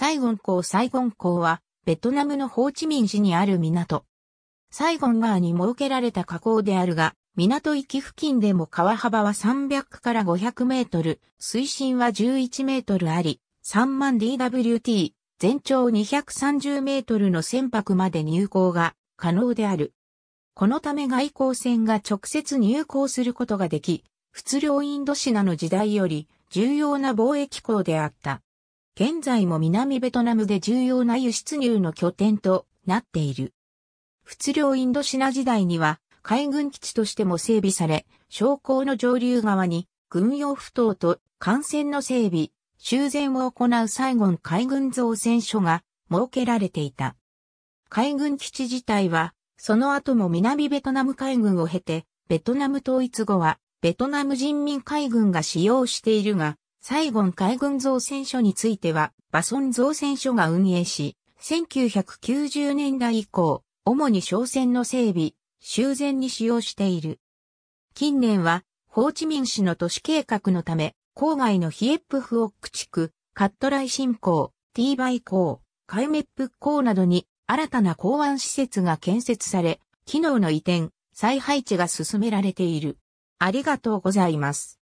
サイゴン港サイゴン港は、ベトナムのホーチミン市にある港。サイゴン川に設けられた河口であるが、港行き付近でも川幅は300から500メートル、水深は11メートルあり、3万 DWT、全長230メートルの船舶まで入港が可能である。このため外交船が直接入港することができ、仏領インドシナの時代より重要な貿易港であった。現在も南ベトナムで重要な輸出入の拠点となっている。仏領インドシナ時代には海軍基地としても整備され、商工の上流側に軍用不当と艦船の整備、修繕を行うサイゴン海軍造船所が設けられていた。海軍基地自体は、その後も南ベトナム海軍を経て、ベトナム統一後は、ベトナム人民海軍が使用しているが、サイゴン海軍造船所については、バソン造船所が運営し、1990年代以降、主に商船の整備、修繕に使用している。近年は、ホーチミン市の都市計画のため、郊外のヒエップフオック地区、カットライ新港、ティーバイ港、カイメップ港などに新たな港湾施設が建設され、機能の移転、再配置が進められている。ありがとうございます。